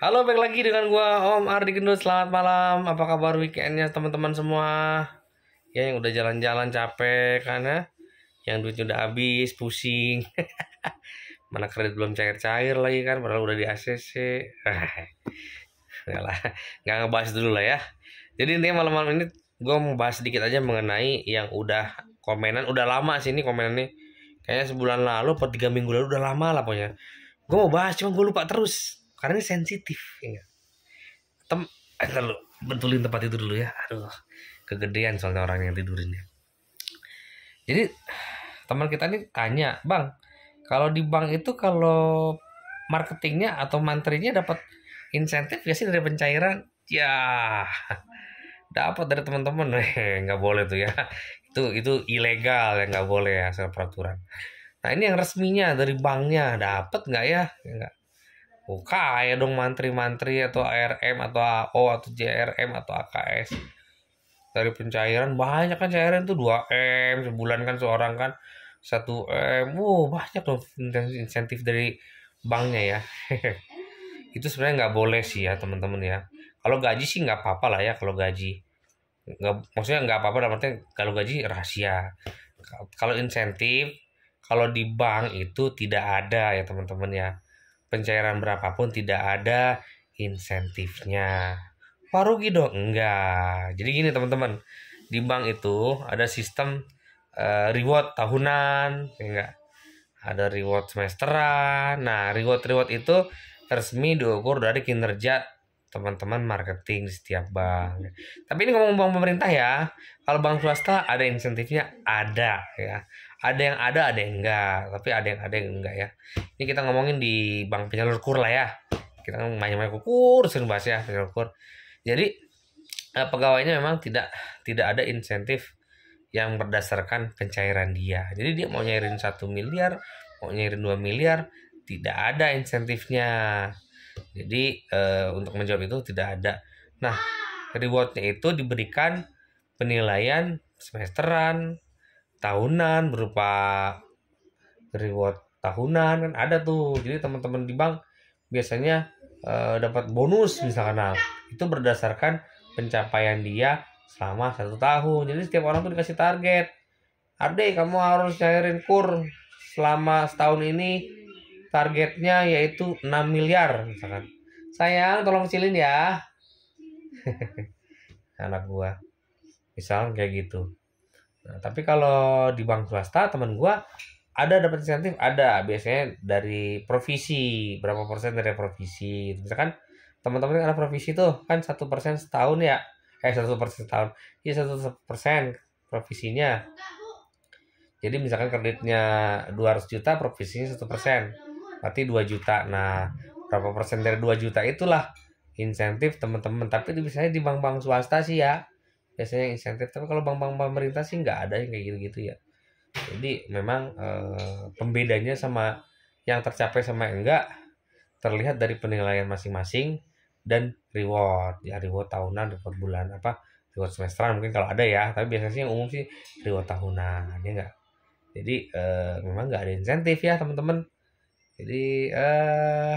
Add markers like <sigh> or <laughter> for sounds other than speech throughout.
Halo, balik lagi dengan gua Om Ardi Gendut. Selamat malam. Apa kabar weekendnya teman-teman semua? Ya yang udah jalan-jalan capek karena ya. yang duitnya udah habis, pusing. <laughs> Mana kredit belum cair-cair lagi kan, padahal udah di ACC. Enggak <laughs> lah, nggak ngebahas dulu lah ya. Jadi intinya malam-malam ini gue mau bahas sedikit aja mengenai yang udah komenan udah lama sih ini komenan nih. kayaknya sebulan lalu atau tiga minggu lalu udah lama lah pokoknya gue mau bahas cuma gue lupa terus karena ini sensitif ya tem aduh, eh, lu bentulin tempat itu dulu ya aduh kegedean soalnya orang yang tidurin ya jadi teman kita ini tanya bang kalau di bank itu kalau marketingnya atau mantrinya dapat insentif ya sih dari pencairan ya dapat dari teman-teman <laughs> nggak boleh tuh ya itu itu ilegal ya nggak boleh ya asal peraturan nah ini yang resminya dari banknya dapat nggak ya, ya nggak Oh, kaya dong mantri-mantri atau ARM atau AO atau JRM atau AKS dari pencairan banyak kan cairan itu 2 m sebulan kan seorang kan 1 m wow banyak dong insentif dari banknya ya <laughs> itu sebenarnya nggak boleh sih ya teman-teman ya kalau gaji sih nggak apa-apa lah ya kalau gaji nggak maksudnya nggak apa-apa dalam artinya kalau gaji rahasia kalau insentif kalau di bank itu tidak ada ya teman-teman ya pencairan berapapun tidak ada insentifnya. Wah rugi dong? Enggak. Jadi gini teman-teman, di bank itu ada sistem uh, reward tahunan, ya enggak? Ada reward semesteran. Nah, reward-reward itu resmi diukur dari kinerja teman-teman marketing di setiap bank. Tapi ini ngomong bank pemerintah ya. Kalau bank swasta ada insentifnya ada ya. Ada yang ada, ada yang enggak. Tapi ada yang ada yang enggak ya. Ini kita ngomongin di bank penyalur kur lah ya. Kita banyak-banyak kur sering bahas ya penyalur kur. Jadi eh, pegawainya memang tidak tidak ada insentif yang berdasarkan pencairan dia. Jadi dia mau nyairin satu miliar, mau nyairin 2 miliar, tidak ada insentifnya jadi e, untuk menjawab itu tidak ada. Nah, rewardnya itu diberikan penilaian semesteran, tahunan berupa reward tahunan kan ada tuh. Jadi teman-teman di bank biasanya e, dapat bonus misalkan nah, itu berdasarkan pencapaian dia selama satu tahun. Jadi setiap orang tuh dikasih target. Arde kamu harus cairin kur selama setahun ini targetnya yaitu 6 miliar misalkan sayang tolong silin ya <laughs> anak gua misal kayak gitu nah, tapi kalau di bank swasta teman gua ada dapat insentif ada biasanya dari provisi berapa persen dari provisi misalkan teman-teman ada provisi tuh kan satu persen setahun ya eh satu persen setahun ya satu persen provisinya jadi misalkan kreditnya 200 juta provisinya satu persen berarti 2 juta nah berapa persen dari 2 juta itulah insentif teman-teman tapi biasanya di bank-bank swasta sih ya biasanya insentif tapi kalau bank-bank pemerintah sih nggak ada yang kayak gitu-gitu ya jadi memang e, pembedanya sama yang tercapai sama yang enggak terlihat dari penilaian masing-masing dan reward ya reward tahunan reward bulan apa reward semesteran mungkin kalau ada ya tapi biasanya sih yang umum sih reward tahunan ya enggak jadi e, memang nggak ada insentif ya teman-teman jadi eh uh,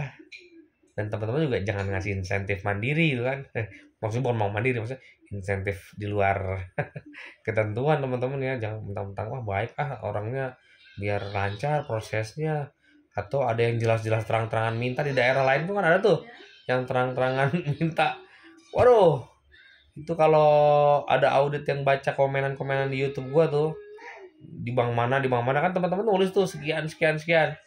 dan teman-teman juga jangan ngasih insentif mandiri gitu kan eh, maksudnya bukan mau mandiri maksudnya insentif di luar <laughs> ketentuan teman-teman ya jangan mentang-mentang wah baik ah orangnya biar lancar prosesnya atau ada yang jelas-jelas terang-terangan minta di daerah lain tuh kan ada tuh yang terang-terangan <laughs> minta waduh itu kalau ada audit yang baca komenan-komenan di YouTube gua tuh di bank mana di bank mana kan teman-teman nulis tuh sekian sekian sekian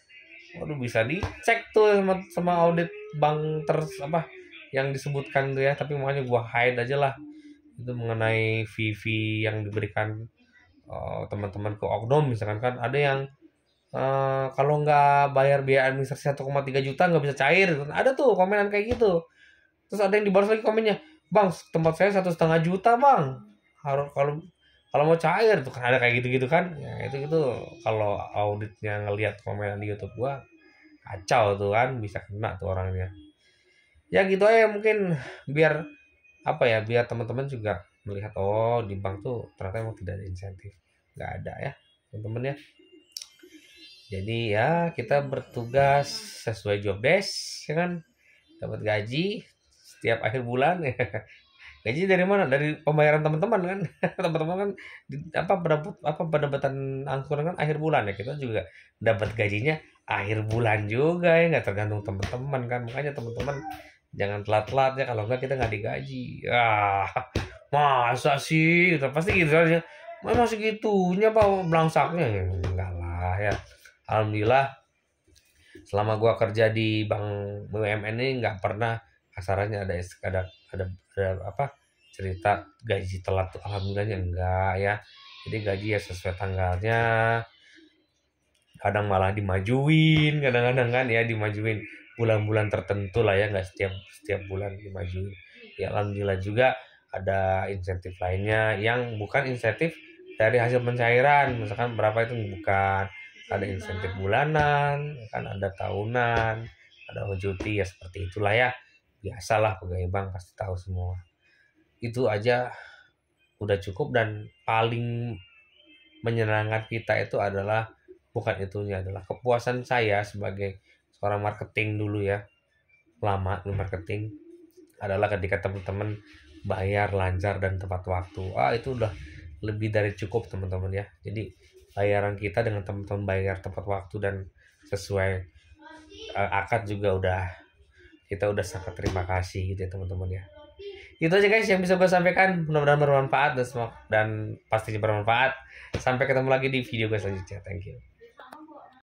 Waduh bisa dicek tuh sama, sama audit bank ter apa yang disebutkan tuh ya, tapi makanya gua hide aja lah itu mengenai VV yang diberikan teman eh, teman-teman ke oknum misalkan kan ada yang uh, kalau nggak bayar biaya administrasi 1,3 juta nggak bisa cair ada tuh komenan kayak gitu terus ada yang dibalas lagi komennya bang tempat saya satu setengah juta bang harus kalau kalau mau cair tuh kan ada kayak gitu-gitu kan ya, itu itu kalau auditnya ngelihat komen di YouTube gua kacau tuh kan bisa kena tuh orangnya ya gitu aja mungkin biar apa ya biar teman-teman juga melihat oh di bank tuh ternyata emang tidak ada insentif nggak ada ya teman-teman ya jadi ya kita bertugas sesuai job desk ya kan dapat gaji setiap akhir bulan ya gaji dari mana dari pembayaran teman-teman kan <laughs> teman-teman kan apa pendapat apa pendapatan angsuran kan akhir bulan ya kita juga dapat gajinya akhir bulan juga ya nggak tergantung teman-teman kan makanya teman-teman jangan telat-telat ya kalau enggak kita nggak digaji ah masa sih kita pasti gitu ya masih gitunya pak belangsaknya ya, enggak lah ya alhamdulillah selama gua kerja di bank BUMN ini nggak pernah kasarannya ada ada ada ada apa cerita gaji telat tuh alhamdulillahnya enggak ya jadi gaji ya sesuai tanggalnya kadang malah dimajuin kadang-kadang kan ya dimajuin bulan-bulan tertentu lah ya nggak setiap setiap bulan dimajuin ya alhamdulillah juga ada insentif lainnya yang bukan insentif dari hasil pencairan misalkan berapa itu bukan ada insentif bulanan kan ada tahunan ada cuti ya seperti itulah ya biasalah pegawai bank pasti tahu semua itu aja udah cukup dan paling menyenangkan kita itu adalah bukan itunya adalah kepuasan saya sebagai seorang marketing dulu ya lama di marketing adalah ketika teman-teman bayar lancar dan tepat waktu ah itu udah lebih dari cukup teman-teman ya jadi bayaran kita dengan teman-teman bayar tepat waktu dan sesuai uh, akad juga udah kita udah sangat terima kasih gitu ya teman-teman ya itu aja guys yang bisa gue sampaikan mudah-mudahan bermanfaat dan semua dan pastinya bermanfaat sampai ketemu lagi di video gue selanjutnya thank you